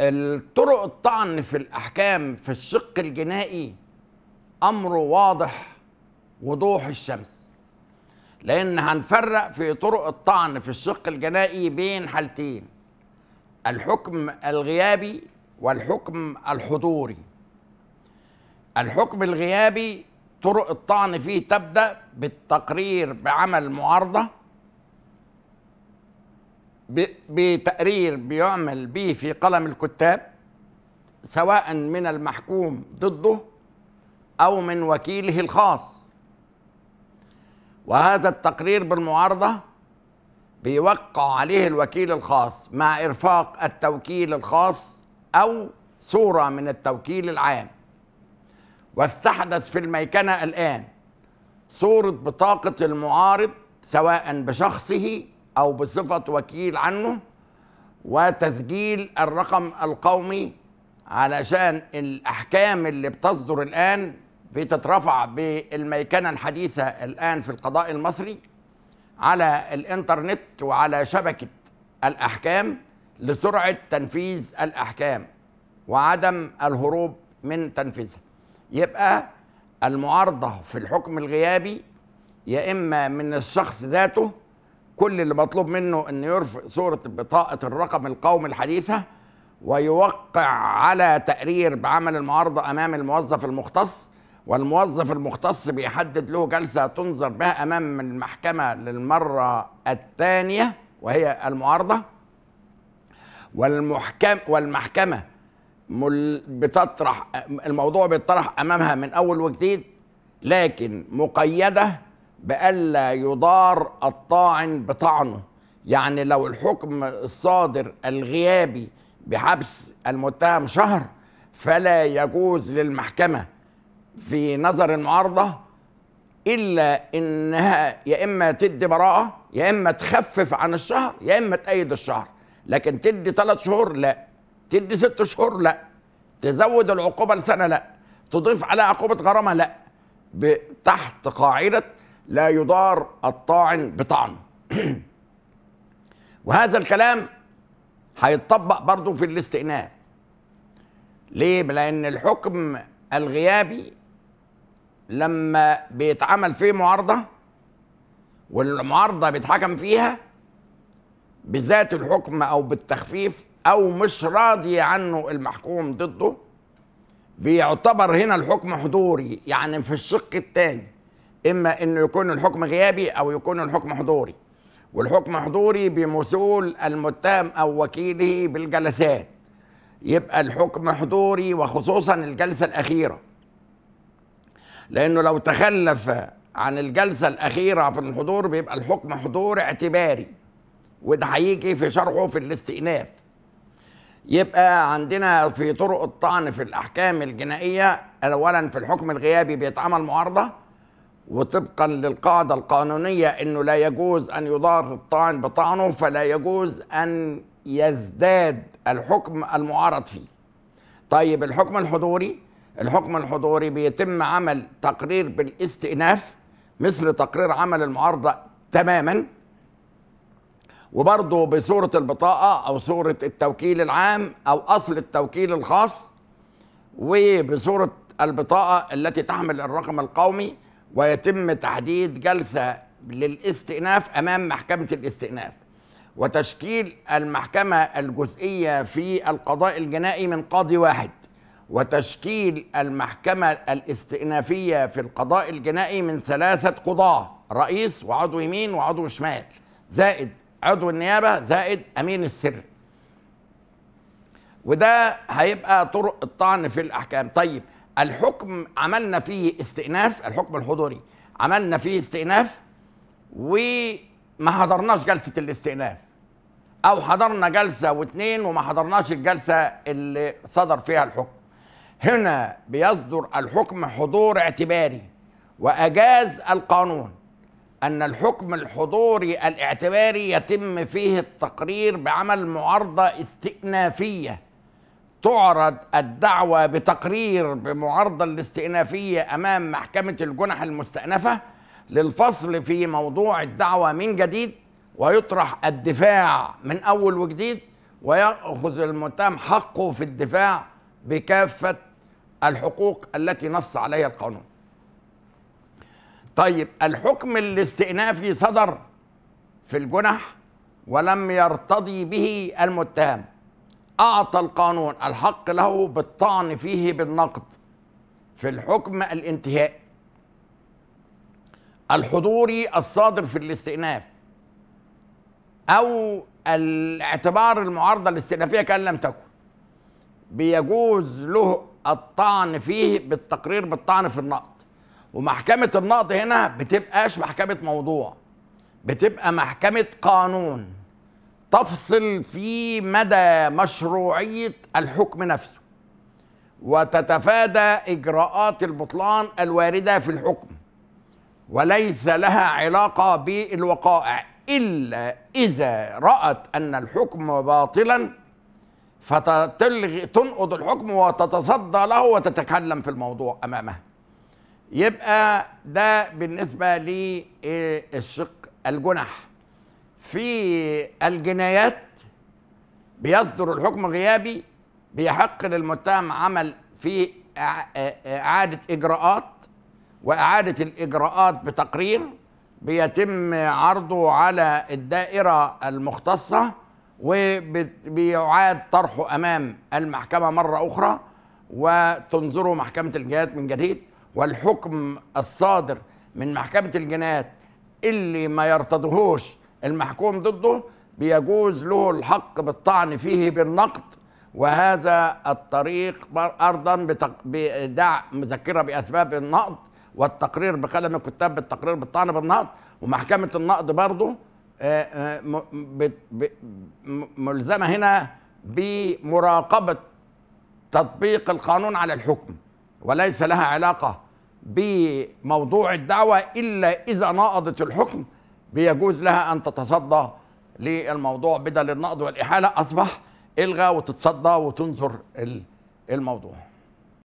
الطرق الطعن في الأحكام في الشق الجنائي أمره واضح وضوح الشمس لأن هنفرق في طرق الطعن في الشق الجنائي بين حالتين الحكم الغيابي والحكم الحضوري الحكم الغيابي طرق الطعن فيه تبدأ بالتقرير بعمل معارضة بتقرير بيعمل به في قلم الكتاب سواء من المحكوم ضده او من وكيله الخاص وهذا التقرير بالمعارضه بيوقع عليه الوكيل الخاص مع ارفاق التوكيل الخاص او صوره من التوكيل العام واستحدث في الميكنه الان صوره بطاقه المعارض سواء بشخصه او بصفه وكيل عنه وتسجيل الرقم القومي علشان الاحكام اللي بتصدر الان بتترفع بالميكنه الحديثه الان في القضاء المصري على الانترنت وعلى شبكه الاحكام لسرعه تنفيذ الاحكام وعدم الهروب من تنفيذها يبقى المعارضه في الحكم الغيابي يا اما من الشخص ذاته كل اللي مطلوب منه أن يرفق صورة بطاقة الرقم القومي الحديثة ويوقع على تقرير بعمل المعارضة أمام الموظف المختص والموظف المختص بيحدد له جلسة تنظر بها أمام المحكمة للمرة الثانية وهي المعارضة والمحكم والمحكمة بتطرح الموضوع بيطرح أمامها من أول وجديد لكن مقيدة بألا يضار الطاعن بطعنه يعني لو الحكم الصادر الغيابي بحبس المتهم شهر فلا يجوز للمحكمة في نظر المعارضة إلا إنها يا إما تدي براءة يا إما تخفف عن الشهر يا إما تأيد الشهر لكن تدي ثلاث شهور لا تدي ست شهور لا تزود العقوبة لسنة لا تضيف عليها عقوبة غرامة لا تحت قاعدة لا يضار الطاعن بطعن وهذا الكلام هيتطبق برضه في الاستئناف ليه لان الحكم الغيابي لما بيتعمل فيه معارضه والمعارضه بيتحكم فيها بذات الحكم او بالتخفيف او مش راضي عنه المحكوم ضده بيعتبر هنا الحكم حضوري يعني في الشق الثاني اما انه يكون الحكم غيابي او يكون الحكم حضوري والحكم حضوري بمثول المتهم او وكيله بالجلسات يبقى الحكم حضوري وخصوصا الجلسه الاخيره لانه لو تخلف عن الجلسه الاخيره في الحضور بيبقى الحكم حضور اعتباري وده هيجي في شرحه في الاستئناف يبقى عندنا في طرق الطعن في الاحكام الجنائيه اولا في الحكم الغيابي بيتعمل معارضه وطبقا للقاعدة القانونية أنه لا يجوز أن يضار الطعن بطعنه فلا يجوز أن يزداد الحكم المعارض فيه طيب الحكم الحضوري الحكم الحضوري بيتم عمل تقرير بالاستئناف مثل تقرير عمل المعارضة تماما وبرضه بصورة البطاقة أو صورة التوكيل العام أو أصل التوكيل الخاص وبصورة البطاقة التي تحمل الرقم القومي ويتم تحديد جلسة للاستئناف أمام محكمة الاستئناف وتشكيل المحكمة الجزئية في القضاء الجنائي من قاضي واحد وتشكيل المحكمة الاستئنافية في القضاء الجنائي من ثلاثة قضاة رئيس وعضو يمين وعضو شمال زائد عضو النيابة زائد أمين السر وده هيبقى طرق الطعن في الأحكام طيب الحكم عملنا فيه استئناف الحكم الحضوري عملنا فيه استئناف وما حضرناش جلسه الاستئناف او حضرنا جلسه واثنين وما حضرناش الجلسه اللي صدر فيها الحكم هنا بيصدر الحكم حضور اعتباري واجاز القانون ان الحكم الحضوري الاعتباري يتم فيه التقرير بعمل معارضه استئنافيه تعرض الدعوة بتقرير بمعارضة الاستئنافية أمام محكمة الجنح المستأنفة للفصل في موضوع الدعوة من جديد ويطرح الدفاع من أول وجديد ويأخذ المتهم حقه في الدفاع بكافة الحقوق التي نص عليها القانون طيب الحكم الاستئنافي صدر في الجنح ولم يرتضي به المتهم أعطى القانون الحق له بالطعن فيه بالنقد في الحكم الانتهائي الحضوري الصادر في الاستئناف أو الاعتبار المعارضة الاستئنافية كأن لم تكن بيجوز له الطعن فيه بالتقرير بالطعن في النقد ومحكمة النقد هنا بتبقاش محكمة موضوع بتبقى محكمة قانون تفصل في مدى مشروعيه الحكم نفسه وتتفادى اجراءات البطلان الوارده في الحكم وليس لها علاقه بالوقائع الا اذا رات ان الحكم باطلا فتلغي تنقض الحكم وتتصدى له وتتكلم في الموضوع امامها يبقى ده بالنسبه للشق الجنح في الجنايات بيصدر الحكم غيابي بيحق للمتهم عمل في إعادة إجراءات وإعادة الإجراءات بتقرير بيتم عرضه على الدائرة المختصة وبيعاد طرحه أمام المحكمة مرة أخرى وتنظره محكمة الجنايات من جديد والحكم الصادر من محكمة الجنايات اللي ما يرتضهوش المحكوم ضده بيجوز له الحق بالطعن فيه بالنقد وهذا الطريق أرضا بدع مذكرة بأسباب النقد والتقرير بقلم الكتاب بالتقرير بالطعن بالنقد ومحكمة النقد برضه آه، آه، ملزمة هنا بمراقبة تطبيق القانون على الحكم وليس لها علاقة بموضوع الدعوة إلا إذا ناقضت الحكم بيجوز لها أن تتصدى للموضوع بدل النقد والإحالة أصبح إلغى وتتصدى وتنظر الموضوع